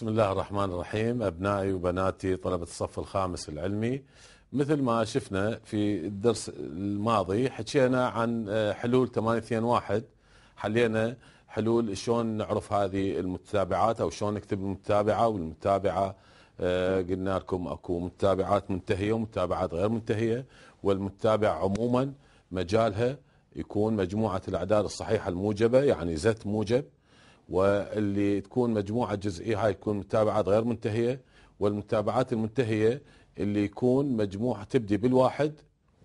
بسم الله الرحمن الرحيم أبنائي وبناتي طلبة الصف الخامس العلمي مثل ما شفنا في الدرس الماضي حكينا عن آه، حلول 821 حلينا حلول شلون نعرف هذه المتابعات أو شلون نكتب المتابعة والمتابعة آه، قلنا لكم أكو متابعات منتهية ومتابعات غير منتهية والمتابع عموما مجالها يكون مجموعة الأعداد الصحيحة الموجبة يعني زت موجب واللي تكون مجموعه جزئيه هاي تكون متابعات غير منتهيه والمتابعات المنتهيه اللي يكون مجموعه تبدي بالواحد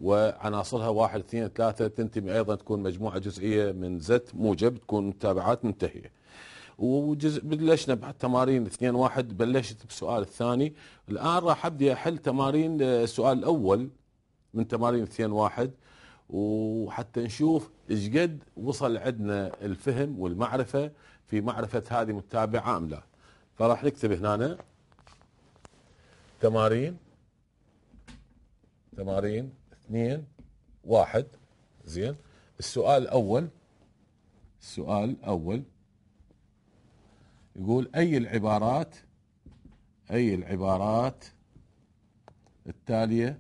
وعناصرها واحد اثنين ثلاثة تنتمي أيضا تكون مجموعة جزئية من زت موجب تكون متابعات منتهية وجزء بلشنا بعد تمارين اثنين واحد بلشت بالسؤال الثاني الآن راح أبدي أحل تمارين آه، السؤال الأول من تمارين اثنين واحد وحتى نشوف ايش قد وصل عندنا الفهم والمعرفة في معرفة هذه متابعة أم لا فراح نكتب هنا تمارين تمارين اثنين واحد زين السؤال الأول السؤال الأول يقول أي العبارات أي العبارات التالية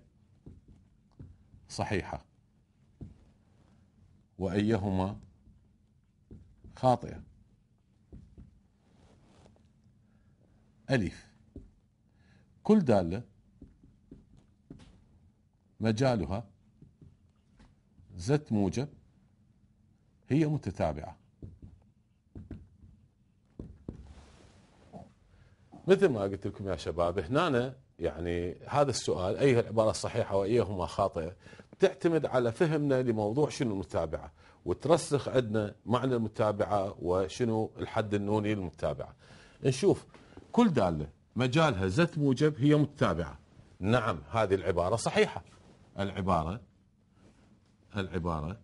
صحيحة وأيهما خاطئة ألف كل دالة مجالها زت موجب هي متتابعة مثل ما قلت لكم يا شباب هنا يعني هذا السؤال أي العبارة الصحيحة وأيهما خاطئة تعتمد على فهمنا لموضوع شنو المتابعة وترسخ عندنا معنى المتابعة وشنو الحد النوني للمتابعة نشوف كل دالة مجالها زت موجب هي متابعة نعم هذه العبارة صحيحة العبارة العبارة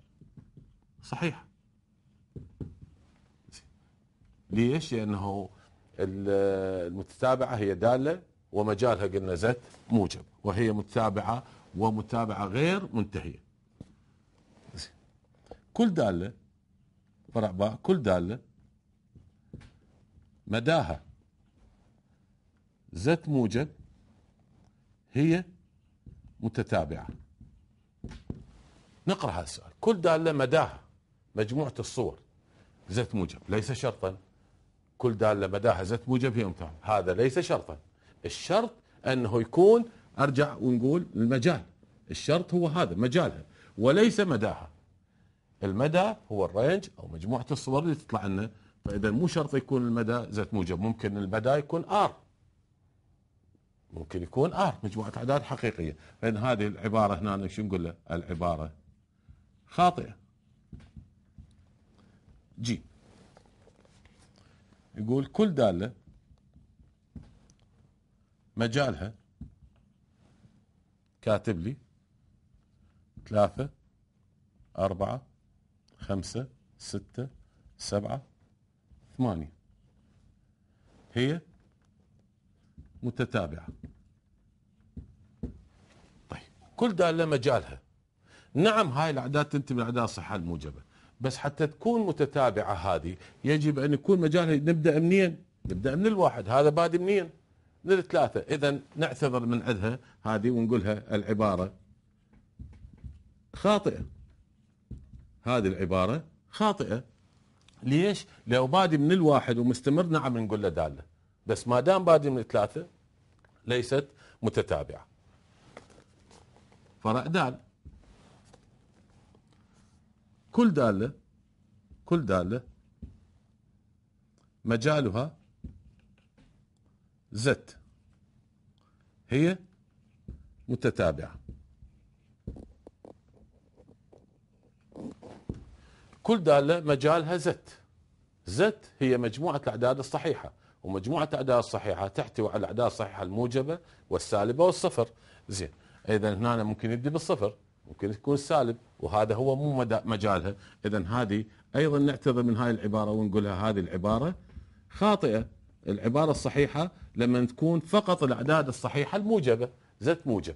صحيحة ليش؟ لأنه المتتابعة هي دالة ومجالها قلنا زت موجب وهي متابعة ومتابعة غير منتهية كل دالة فرع باء كل دالة مداها ذات موجب هي متتابعة نقرأ هذا السؤال كل دالة مداها مجموعة الصور ذات موجب ليس شرطا كل دالة مداها ذات موجب هي متتابعة هذا ليس شرطا الشرط أنه يكون أرجع ونقول المجال الشرط هو هذا مجالها وليس مداها المدى هو الرينج او مجموعه الصور اللي تطلع لنا فاذا مو شرط يكون المدى ذات موجب ممكن المدى يكون ار ممكن يكون ار آه، مجموعه اعداد حقيقيه فان هذه العباره هنا شو نقول له العباره خاطئه جي يقول كل داله مجالها كاتب لي ثلاثة أربعة خمسة ستة سبعة ثمانية هي متتابعة طيب كل دالة مجالها نعم هاي الأعداد تنتمي لأعداد الصحة الموجبة بس حتى تكون متتابعة هذه يجب أن يكون مجالها نبدأ منين نبدأ من الواحد هذا بادي منين من الثلاثة إذا نعتذر من عندها هذه ونقولها العبارة خاطئة هذه العبارة خاطئة ليش؟ لو بادي من الواحد ومستمر نعم نقول له دالة بس ما دام بادي من ثلاثه ليست متتابعه فرع دال كل داله كل داله مجالها زت هي متتابعه كل داله مجالها زت زت هي مجموعه الاعداد الصحيحه ومجموعه أعداد الصحيحه تحتوي على الاعداد الصحيحه الموجبه والسالبه والصفر زين اذا هنا ممكن يبدي بالصفر ممكن تكون سالب وهذا هو مو مجالها اذا هذه ايضا نعتذر من هاي العباره ونقولها هذه العباره خاطئه العباره الصحيحه لما تكون فقط الاعداد الصحيحه الموجبه زت موجب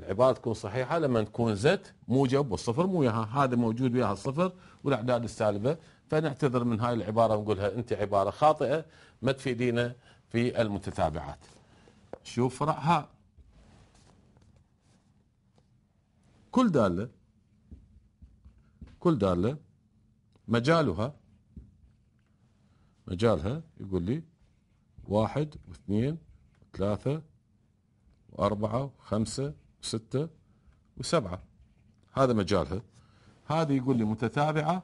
العباره تكون صحيحه لما تكون زت موجب والصفر مو وياها هذا موجود وياها الصفر والاعداد السالبه فنعتذر من هاي العبارة ونقولها أنت عبارة خاطئة ما تفيدينا في المتتابعات شوف فرعها كل دالة كل دالة مجالها مجالها يقول لي واحد واثنين وثلاثة وأربعة وخمسة وستة وسبعة هذا مجالها هذه يقول لي متتابعة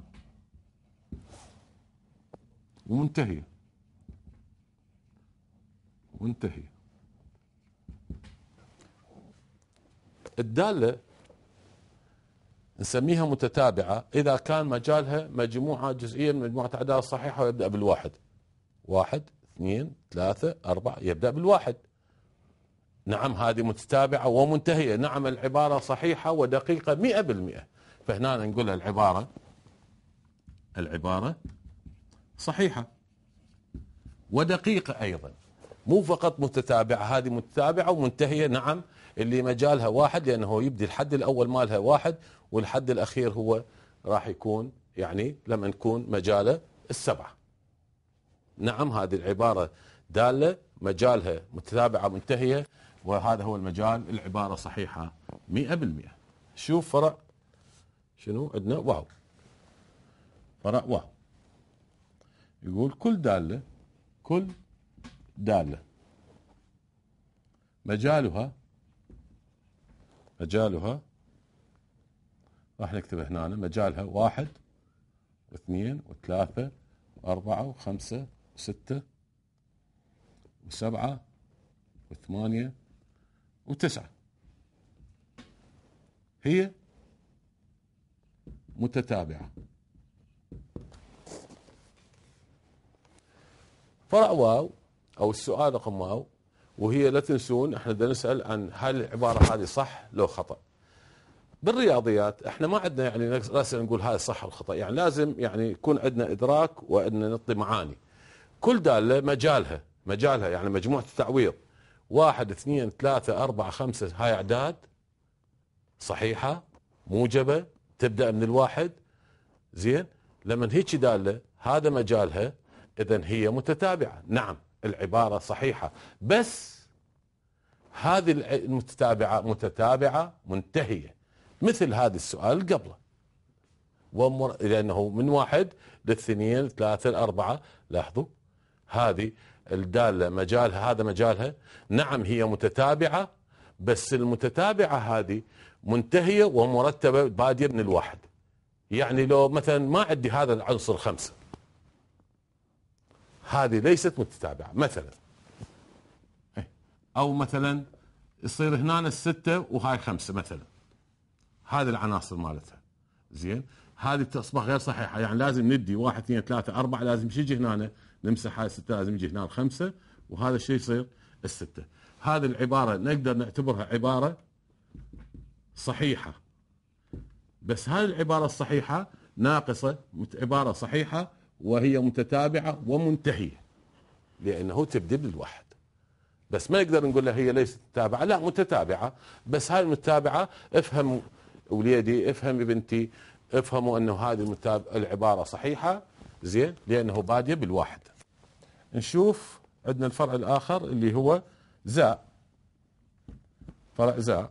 ومنتهية منتهية الدالة نسميها متتابعة إذا كان مجالها مجموعة جزئية من مجموعة أعداد صحيحة ويبدأ بالواحد واحد اثنين ثلاثة أربعة يبدأ بالواحد نعم هذه متتابعة ومنتهية نعم العبارة صحيحة ودقيقة مئة بالمئة فهنا نقولها العبارة العبارة صحيحة ودقيقة أيضا مو فقط متتابعة هذه متتابعة ومنتهية نعم اللي مجالها واحد لأنه يبدي الحد الأول مالها واحد والحد الأخير هو راح يكون يعني لما نكون مجاله السبعة نعم هذه العبارة دالة مجالها متتابعة منتهية وهذا هو المجال العبارة صحيحة 100% شوف فرع شنو عندنا واو فرع واو يقول كل دالة كل دالة مجالها مجالها راح نكتب هنا مجالها واحد واثنين وثلاثة وأربعة وخمسة وستة وسبعة وثمانية وتسعة هي متتابعة فرع واو او السؤال رقم واو وهي لا تنسون احنا بدنا نسال عن هل العباره هذه صح لو خطا بالرياضيات احنا ما عندنا يعني لازم نقول هذا صح خطا يعني لازم يعني يكون عندنا ادراك وعندنا نعطي معاني كل داله مجالها مجالها يعني مجموعه التعويض واحد اثنين ثلاثة أربعة خمسة هاي أعداد صحيحة موجبة تبدأ من الواحد زين لما هيك دالة هذا مجالها إذا هي متتابعة نعم العبارة صحيحة بس هذه المتتابعة متتابعة منتهية مثل هذا السؤال قبله ومر... لأنه من واحد للثنين ثلاثة الأربعة لاحظوا هذه الدالة مجالها هذا مجالها نعم هي متتابعة بس المتتابعة هذه منتهية ومرتبة بادية من الواحد يعني لو مثلا ما عندي هذا العنصر خمسة هذه ليست متتابعه مثلا إيه. او مثلا يصير هنا السته وهاي خمسه مثلا هذه العناصر مالتها زين هذه تصبح غير صحيحه يعني لازم ندي واحد اثنين ثلاثه اربعه لازم يجي هنا نمسح هاي السته لازم يجي هنا الخمسه وهذا الشيء يصير السته هذه العباره نقدر نعتبرها عباره صحيحه بس هذه العباره الصحيحه ناقصه عباره صحيحه وهي متتابعه ومنتهيه لانه تبدل الواحد بس ما يقدر نقول لها هي ليست متتابعه لا متتابعه بس هاي المتابعه افهم وليدي افهم بنتي افهموا انه هذه المتابعة العباره صحيحه زين لانه باديه بالواحد نشوف عندنا الفرع الاخر اللي هو زاء فرع زاء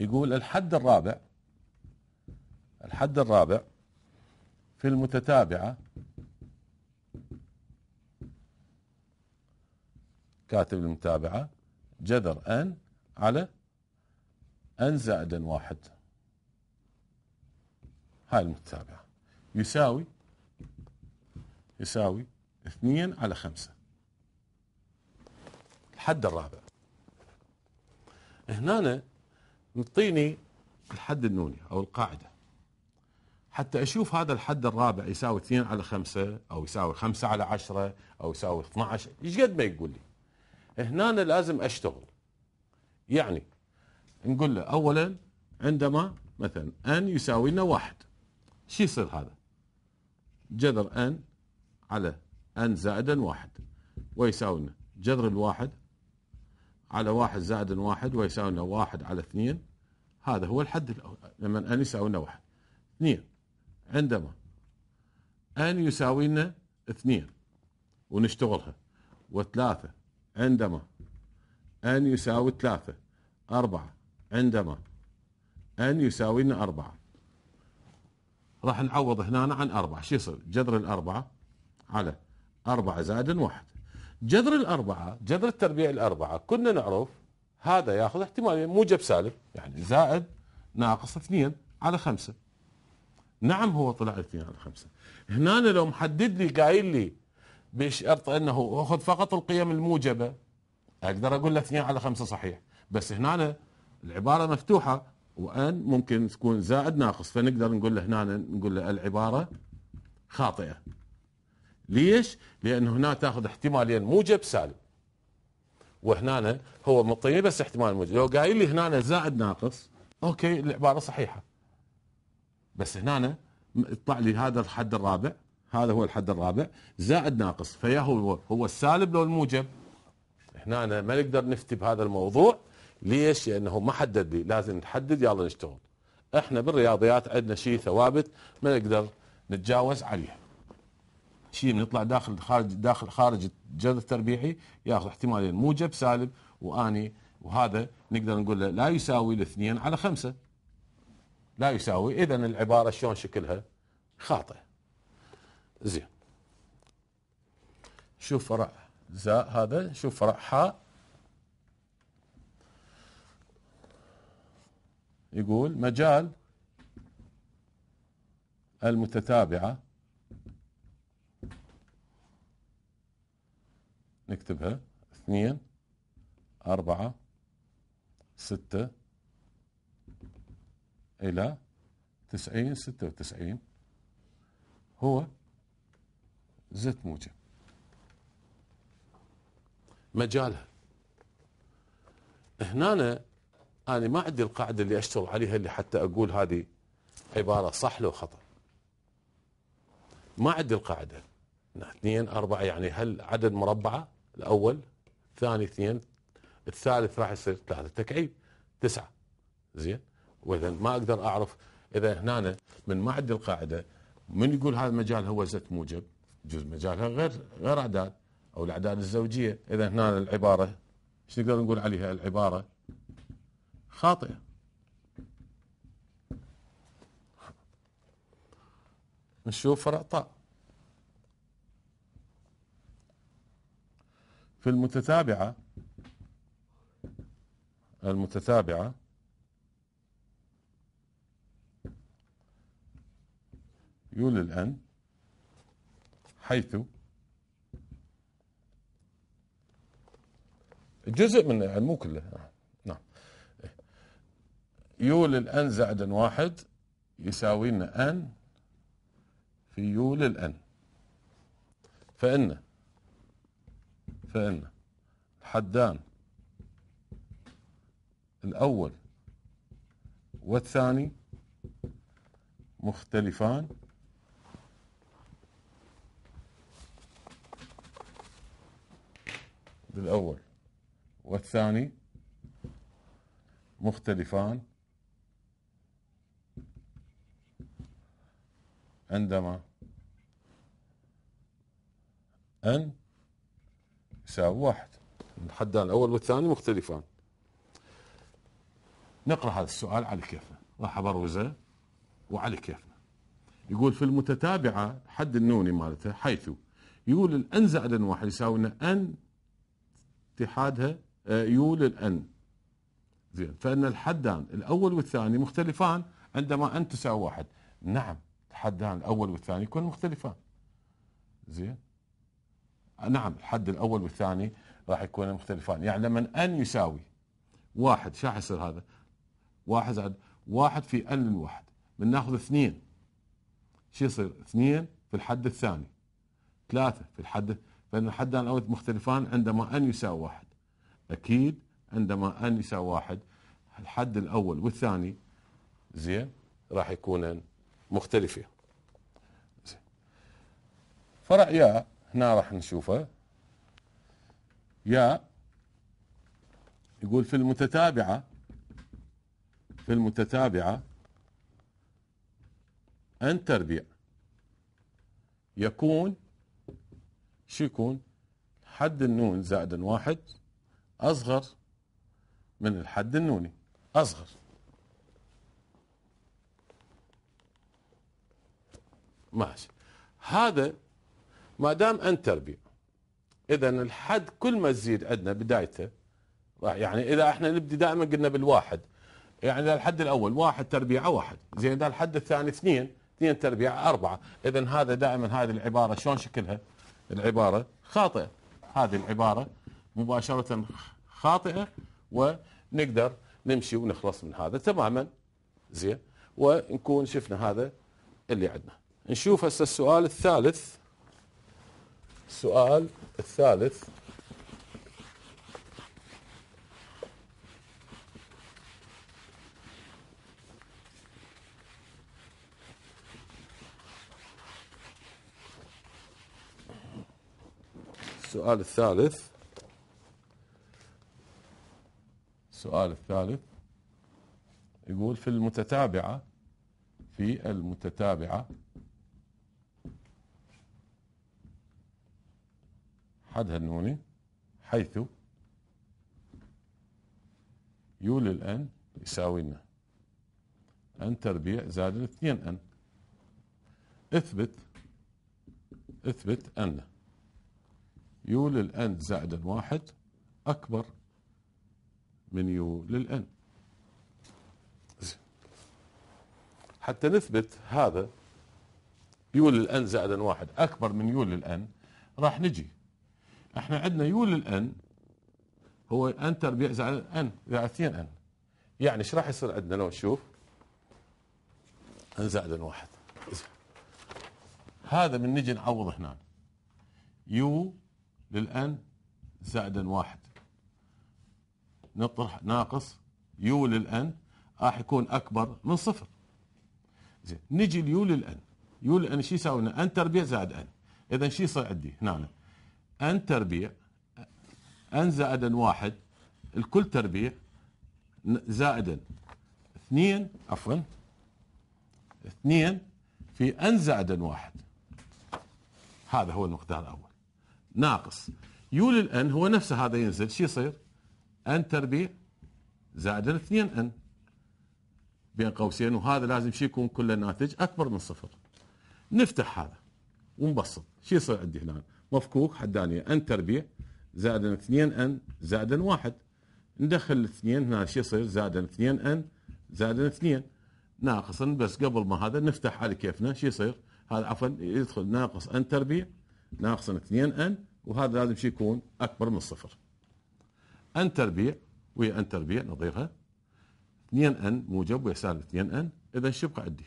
يقول الحد الرابع الحد الرابع في المتتابعه كاتب المتابعة جذر n على n ان واحد هاي المتابعة يساوي يساوي اثنين على خمسة الحد الرابع هنا نعطيني الحد النوني أو القاعدة حتى أشوف هذا الحد الرابع يساوي 2 على 5 أو يساوي 5 على 10 أو يساوي 12 إيش قد ما يقول لي هنا لازم اشتغل يعني نقول له اولا عندما مثلا ان يساوي لنا واحد شو يصير هذا جذر ان على ان زائدا واحد ويساوي لنا جذر الواحد على واحد زائد واحد ويساوي لنا واحد على اثنين هذا هو الحد لما ان يساوي لنا واحد اثنين عندما ان يساوي لنا اثنين ونشتغلها وثلاثة عندما أن يساوي ثلاثة أربعة عندما أن يساوي لنا أربعة راح نعوض هنا عن أربعة شو يصير جذر الأربعة على أربعة زائد واحد جذر الأربعة جذر التربيع الأربعة كنا نعرف هذا ياخذ احتمالية موجب سالب يعني زائد ناقص اثنين على خمسة نعم هو طلع اثنين على خمسة هنا لو محدد لي قايل لي بشرط انه اخذ فقط القيم الموجبه اقدر اقول لك 2 على 5 صحيح بس هنا العباره مفتوحه وان ممكن تكون زائد ناقص فنقدر نقول له هنا نقول له العباره خاطئه ليش؟ لان هنا تاخذ احتمالين موجب سالب وهنا هو مطيني بس احتمال موجب لو قايل لي هنا زائد ناقص اوكي العباره صحيحه بس هنا يطلع لي هذا الحد الرابع هذا هو الحد الرابع زائد ناقص فيا هو هو السالب لو الموجب احنا أنا ما نقدر نفتي بهذا الموضوع ليش لانه ما حدد لي لازم نحدد يلا نشتغل احنا بالرياضيات عندنا شيء ثوابت ما نقدر نتجاوز عليه شيء بنطلع داخل خارج داخل خارج الجذر التربيعي ياخذ احتمالين موجب سالب واني وهذا نقدر نقول له لا يساوي الاثنين على خمسه لا يساوي اذا العباره شلون شكلها خاطئ زين شوف فرع زاء هذا شوف فرع حاء يقول مجال المتتابعة نكتبها اثنين أربعة ستة إلى تسعين ستة وتسعين هو زت موجب مجالها هنا أنا, ما عندي القاعدة اللي أشتغل عليها اللي حتى أقول هذه عبارة صح لو خطأ ما عندي القاعدة اثنين أربعة يعني هل عدد مربعة الأول ثاني اثنين الثالث راح يصير ثلاثة تكعيب تسعة زين وإذا ما أقدر أعرف إذا هنا من ما عندي القاعدة من يقول هذا المجال هو زت موجب يجوز مجالها غير غير اعداد او الاعداد الزوجيه اذا هنا العباره ايش نقدر نقول عليها العباره خاطئه نشوف فرع طاء في المتتابعه المتتابعه يولي الان حيث جزء من يعني مو كله نعم يول ان زائد ان واحد يساوي لنا ان في يول ان فان فان الحدان الاول والثاني مختلفان بالأول والثاني مختلفان عندما أن يساوي واحد الحدان الأول والثاني مختلفان نقرأ هذا السؤال على كيفنا راح أبروزه وعلى كيفنا يقول في المتتابعة حد النوني مالته حيث يقول الانزع لن واحد يساوي أن اتحادها آه، يو للان زين فان الحدان الاول والثاني مختلفان عندما ان تساوي واحد نعم الحدان الاول والثاني يكون مختلفان زين نعم الحد الاول والثاني راح يكون مختلفان يعني لما ان يساوي واحد شو راح يصير هذا؟ واحد زائد واحد في ان الواحد من ناخذ اثنين شو يصير؟ اثنين في الحد الثاني ثلاثة في الحد فإن الحدان الأول مختلفان عندما أن يساوي واحد أكيد عندما أن يساوي واحد الحد الأول والثاني زين راح يكون مختلفين فرع يا هنا راح نشوفه يا يقول في المتتابعة في المتتابعة أن تربيع يكون شو يكون حد النون زائد واحد أصغر من الحد النوني أصغر ماشي هذا ما دام أن تربيع إذا الحد كل ما تزيد عندنا بدايته يعني إذا احنا نبدي دائما قلنا بالواحد يعني إذا الحد الأول واحد تربيعة واحد زين إذا الحد الثاني اثنين اثنين تربيعة أربعة إذا هذا دائما هذه العبارة شلون شكلها؟ العبارة خاطئة هذه العبارة مباشرة خاطئة ونقدر نمشي ونخلص من هذا تماما زين ونكون شفنا هذا اللي عندنا نشوف هسه السؤال الثالث السؤال الثالث السؤال الثالث السؤال الثالث يقول في المتتابعة في المتتابعة حدها النوني حيث يول الان يساوي لنا ان تربيع زائد 2 ان اثبت اثبت ان يو للان زائد واحد اكبر من يو للان حتى نثبت هذا يو للان زائد واحد اكبر من يو للان راح نجي احنا عندنا يو للان هو ان تربيع زائد ان زائد اثنين ان يعني ايش راح يصير عندنا لو نشوف ان زائد واحد هذا من نجي نعوض هنا يو للأن زائدا واحد نطرح ناقص يو للأن راح يكون أكبر من صفر زين نجي ليو للأن يو للأن شو يساوي لنا أن تربيع زائد أن إذا شو يصير عندي هنا نعم. أن تربيع أن زائدا واحد الكل تربيع زائدا اثنين عفوا اثنين في أن زائدا واحد هذا هو المقدار الأول ناقص يول الان هو نفسه هذا ينزل شو يصير؟ ان تربيع زائد 2 ان بين قوسين وهذا لازم شي يكون كله ناتج اكبر من صفر نفتح هذا ونبسط شو يصير عندي هنا مفكوك حداني ان تربيع زائد 2 ان زائد 1 ندخل الاثنين هنا شو يصير زائد 2 ان زائد 2 ناقصا بس قبل ما هذا نفتح على كيفنا شو يصير هذا عفوا يدخل ناقص ان تربيع ناقصا 2 ان وهذا لازم شيء يكون اكبر من الصفر ان تربيع وهي ان تربيع نظيرها 2 ان موجب وهي سالب 2 ان اذا شو يبقى عندي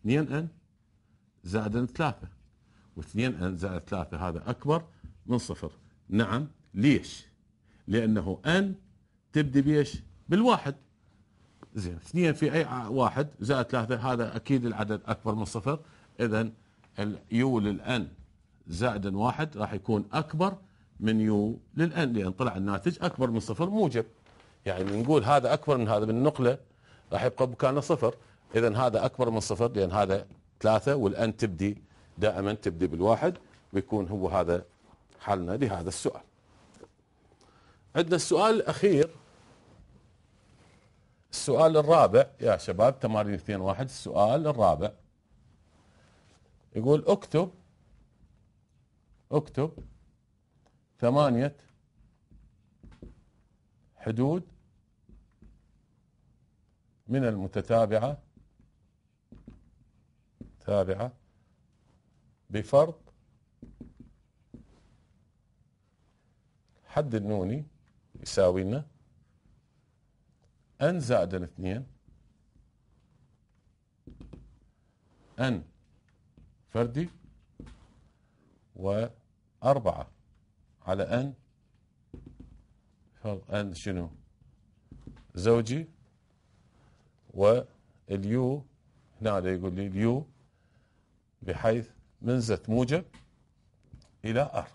2 ان زائد 3 و2 ان زائد 3 هذا اكبر من صفر نعم ليش لانه ان تبدي بيش بالواحد زين 2 في اي واحد زائد 3 هذا اكيد العدد اكبر من صفر اذا يولي الان زائد واحد راح يكون أكبر من يو للان لان طلع الناتج اكبر من صفر موجب يعني نقول هذا اكبر من هذا من النقله راح يبقى مكانه صفر اذا هذا اكبر من صفر لان هذا ثلاثه والان تبدي دائما تبدي بالواحد ويكون هو هذا حلنا لهذا السؤال. عندنا السؤال الاخير السؤال الرابع يا شباب تمارين 2 1 السؤال الرابع يقول اكتب اكتب ثمانية حدود من المتتابعة تابعة بفرض حد النوني يساوي لنا ان زائد اثنين ان فردي و أربعة على أن فرض أن شنو زوجي واليو هنا يقول لي اليو بحيث من زت موجب إلى أر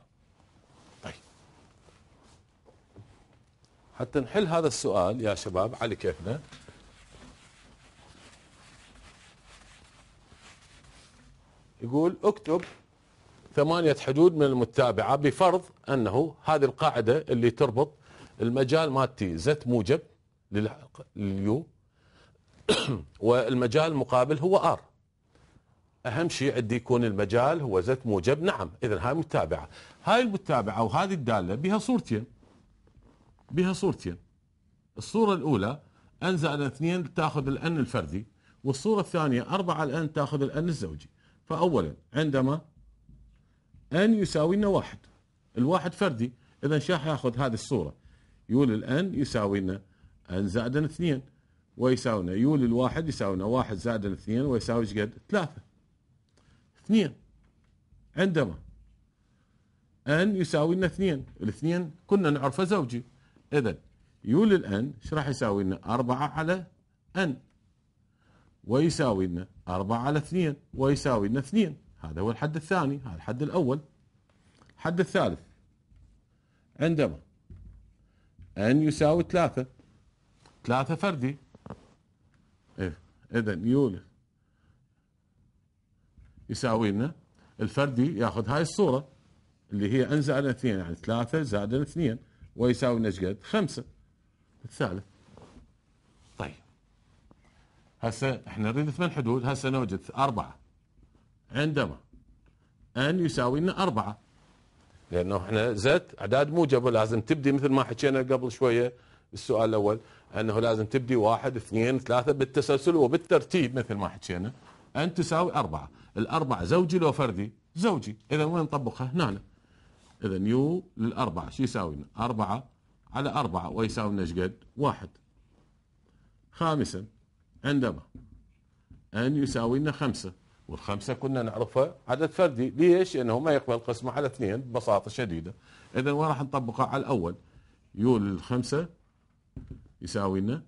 طيب حتى نحل هذا السؤال يا شباب على كيفنا يقول اكتب ثمانية حدود من المتابعة بفرض أنه هذه القاعدة اللي تربط المجال مالتي زت موجب لليو والمجال المقابل هو ار اهم شيء عندي يكون المجال هو زت موجب نعم اذا هاي متابعه هاي المتابعه وهذه الداله بها صورتين بها صورتين الصوره الاولى ان زائد اثنين تاخذ الان الفردي والصوره الثانيه اربعه الان تاخذ الان الزوجي فاولا عندما ان يساوي لنا واحد الواحد فردي اذا شاح ياخذ هذه الصوره يول الان يساوي لنا ان زائد اثنين ويساوي لنا يول الواحد يساوي لنا واحد زائد اثنين ويساوي ايش قد؟ ثلاثه اثنين عندما ان يساوي لنا اثنين الاثنين كنا نعرفه زوجي اذا يول الان ايش راح يساوي لنا؟ أربعة على ان ويساوي لنا أربعة على اثنين ويساوي لنا اثنين هذا هو الحد الثاني هذا الحد الأول الحد الثالث عندما أن يساوي ثلاثة ثلاثة فردي إيه، إذا يولد يساوي لنا الفردي ياخذ هاي الصورة اللي هي ان زائد اثنين يعني ثلاثة زائد اثنين ويساوي لنا ايش قد؟ خمسة الثالث طيب هسه احنا نريد ثمان حدود هسه نوجد أربعة عندما ان يساوي لنا اربعه لانه احنا زت اعداد موجبه لازم تبدي مثل ما حكينا قبل شويه بالسؤال الاول انه لازم تبدي واحد اثنين ثلاثه بالتسلسل وبالترتيب مثل ما حكينا ان تساوي اربعه، الاربعه زوجي لو فردي؟ زوجي، اذا وين نطبقها؟ هنا. اذا يو للاربعه شو يساوي لنا؟ اربعه على اربعه ويساوي لنا ايش قد؟ واحد. خامسا عندما ان يساوي لنا خمسه والخمسه كنا نعرفها عدد فردي ليش؟ لانه ما يقبل قسمه على اثنين ببساطه شديده اذا وين راح نطبقها على الاول يول الخمسه يساوي لنا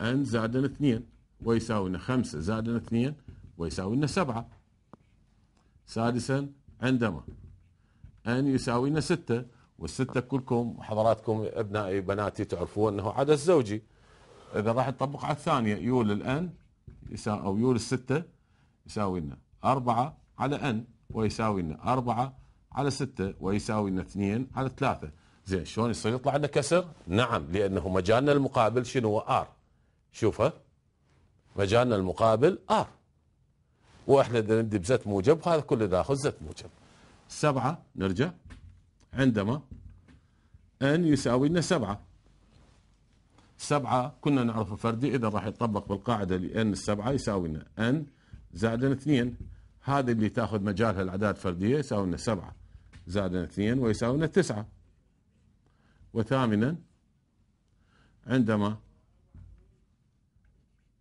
ان زائد اثنين ويساوي لنا خمسه زائد اثنين ويساوي لنا سبعه سادسا عندما ان يساوي لنا سته والسته كلكم حضراتكم ابنائي بناتي تعرفون انه عدد زوجي اذا راح نطبق على الثانيه يول الان يساوي او يول السته يساوي لنا 4 على ان ويساوي لنا 4 على 6 ويساوي لنا 2 على 3 زين شلون يصير يطلع لنا كسر؟ نعم لانه مجالنا المقابل شنو هو ار شوفه مجالنا المقابل ار واحنا ندي بزت موجب وهذا كله داخل زت موجب سبعة نرجع عندما ان يساوي لنا سبعة سبعة كنا نعرفه فردي اذا راح يطبق بالقاعدة لان السبعة يساوي لنا ان زائد اثنين هذه اللي تاخذ مجالها الاعداد الفرديه يساوي لنا سبعه زائد اثنين ويساوي لنا تسعه وثامنا عندما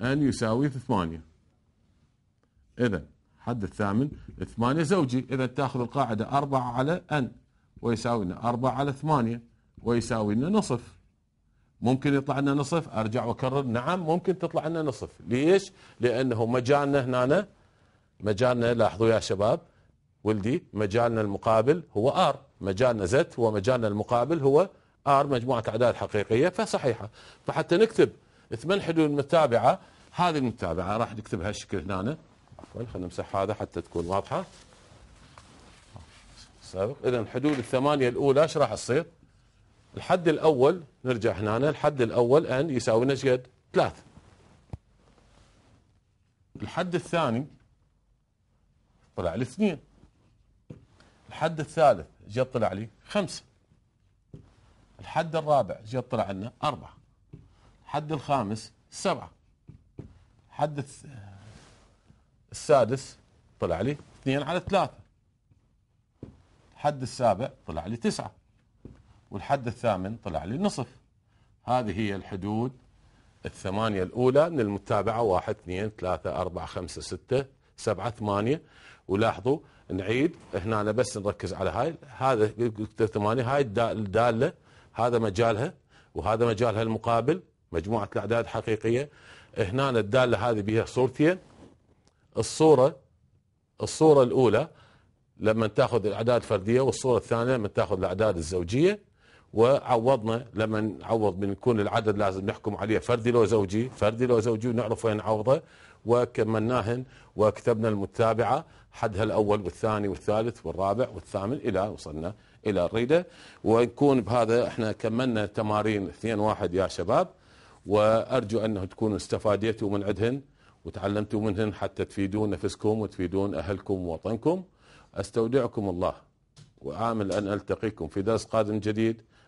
ان يساوي ثمانيه اذا حد الثامن ثمانيه زوجي اذا تاخذ القاعده اربعه على ان ويساوي لنا اربعه على ثمانيه ويساوي لنا نصف ممكن يطلع لنا نصف ارجع واكرر نعم ممكن تطلع لنا نصف ليش لانه مجالنا هنا مجالنا لاحظوا يا شباب ولدي مجالنا المقابل هو ار مجالنا زد مجالنا المقابل هو ار مجموعه اعداد حقيقيه فصحيحه فحتى نكتب ثمان حلول متابعه هذه المتابعه راح نكتبها الشكل هنا عفوا خلينا نمسح هذا حتى تكون واضحه سابق اذا الحدود الثمانيه الاولى ايش راح تصير؟ الحد الاول نرجع هنا الحد الاول ان يساوي لنا قد؟ ثلاثة الحد الثاني طلع لي اثنين الحد الثالث جا طلع لي خمسة الحد الرابع جا طلع لنا أربعة الحد الخامس سبعة الحد السادس طلع لي اثنين على ثلاثة الحد السابع طلع لي تسعة والحد الثامن طلع لي نصف هذه هي الحدود الثمانية الأولى من المتابعة واحد اثنين ثلاثة أربعة خمسة ستة سبعة ثمانية ولاحظوا نعيد هنا أنا بس نركز على هاي هذا ثمانية هاي الدالة هذا مجالها وهذا مجالها المقابل مجموعة الأعداد حقيقية هنا الدالة هذه بها صورتين الصورة الصورة الأولى لما تاخذ الأعداد الفردية والصورة الثانية لما تاخذ الأعداد الزوجية وعوضنا لما نعوض من يكون العدد لازم نحكم عليه فردي لو زوجي فردي لو زوجي ونعرف وين نعوضه وكملناهن وكتبنا المتابعة حدها الأول والثاني والثالث والرابع والثامن إلى وصلنا إلى الريدة ونكون بهذا احنا كملنا تمارين اثنين واحد يا شباب وأرجو أنه تكونوا استفاديتوا من عدهن وتعلمتوا منهن حتى تفيدون نفسكم وتفيدون أهلكم ووطنكم أستودعكم الله وآمل أن ألتقيكم في درس قادم جديد